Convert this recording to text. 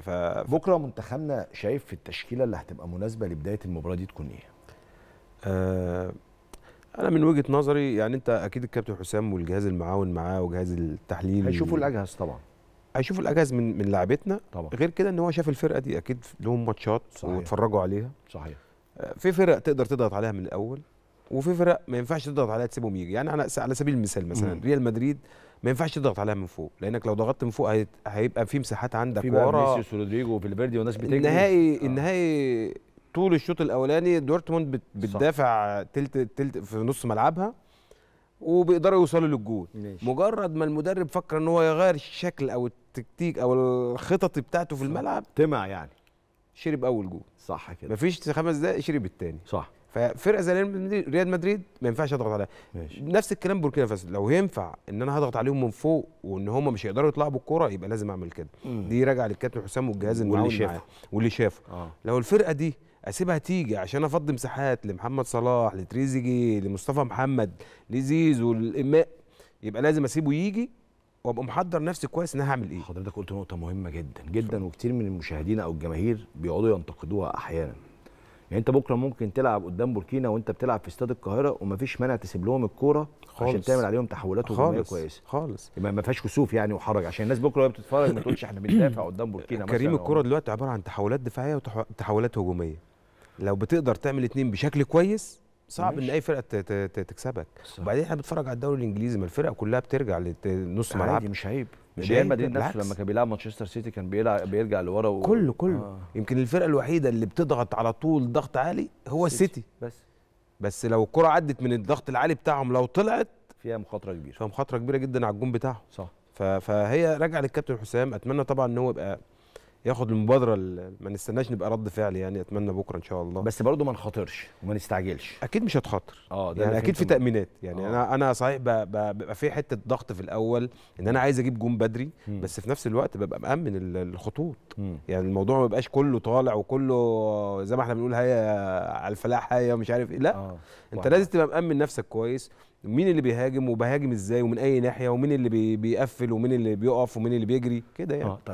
ف... بكره منتخبنا شايف في التشكيله اللي هتبقى مناسبه لبدايه المباراه دي تكون ايه؟ آه انا من وجهه نظري يعني انت اكيد الكابتن حسام والجهاز المعاون معاه وجهاز التحليل هيشوفوا الاجهز طبعا هيشوفوا الاجهز من من لعبتنا طبعا غير كده ان هو شاف الفرقه دي اكيد لهم ماتشات واتفرجوا عليها صحيح آه، في فرق تقدر تضغط عليها من الاول وفي فرق ما ينفعش تضغط عليها تسيبهم يجي يعني احنا على سبيل المثال مثلا مم. ريال مدريد ما ينفعش تضغط عليها من فوق لانك لو ضغطت من فوق هيت... هيبقى في مساحات عندك ورا فينيسيوس ورودريجو وفالفيردي وناس بتجري النهائي آه. النهائي طول الشوط الاولاني دورتموند بت... بتدافع تلت تلت في نص ملعبها وبيقدروا يوصلوا للجول مجرد ما المدرب فكر ان هو يغير الشكل او التكتيك او الخطط بتاعته في الملعب طمع يعني شرب اول جول صح كده مفيش خمس دقائق شرب الثاني صح ففرقه زي ريال مدريد ما ينفعش اضغط عليها ماشي. نفس الكلام بوركينا فاسو لو ينفع ان انا هضغط عليهم من فوق وان هم مش هيقدروا يطلعوا بالكوره يبقى لازم اعمل كده مم. دي راجعه للكابتن حسام والجهاز المعاون شافه واللي شافه آه. لو الفرقه دي اسيبها تيجي عشان افضي مساحات لمحمد صلاح لتريزيجي لمصطفى محمد لزيزو لاماء يبقى لازم اسيبه يجي وابقى محضر نفسي كويس ان انا هعمل ايه حضرتك قلت نقطه مهمه جدا جدا وكتير من المشاهدين او الجماهير بيقعدوا ينتقدوها احيانا يعني انت بكره ممكن تلعب قدام بوركينا وانت بتلعب في استاد القاهره ومفيش مانع تسيب لهم الكوره عشان تعمل عليهم تحولات هجوميه كويسه خالص يبقى ما فيهاش كسوف يعني وحرج عشان الناس بكره وهي بتتفرج ما تقولش احنا بندافع قدام بوركينا مثلا كريم الكوره دلوقتي عباره عن تحولات دفاعيه وتحولات هجوميه لو بتقدر تعمل اثنين بشكل كويس صعب ان اي فرقه تكسبك وبعدين احنا بنتفرج على الدوري الانجليزي ما الفرقه كلها بترجع لنص ملعب مش عيب مش ريال مدريد نفسه لما كان بيلعب مانشستر سيتي كان بيلعب بيرجع لورا و... كله كله آه. يمكن الفرقه الوحيده اللي بتضغط على طول ضغط عالي هو السيتي بس بس لو الكره عدت من الضغط العالي بتاعهم لو طلعت فيها مخاطره كبيره فيها مخاطره كبيره جدا على الجون بتاعهم صح فهي راجعه للكابتن حسام اتمنى طبعا ان هو يبقى ياخد المبادره ما نستناش نبقى رد فعل يعني اتمنى بكره ان شاء الله بس برضه ما نخاطرش وما نستعجلش اكيد مش هتخاطر اه ده يعني اكيد في تامينات يعني آه. انا انا صحيح بيبقى في حته ضغط في الاول ان انا عايز اجيب جون بدري م. بس في نفس الوقت ببقى مامن الخطوط م. يعني الموضوع ما بيبقاش كله طالع وكله زي ما احنا بنقول هيا على الفلاح هيا مش عارف ايه لا أوه. انت واحد. لازم تبقى مامن نفسك كويس مين اللي بيهاجم وبهاجم ازاي ومن اي ناحيه ومين اللي بيقفل ومين اللي بيقف ومين اللي بيجري كده يعني آه. طيب.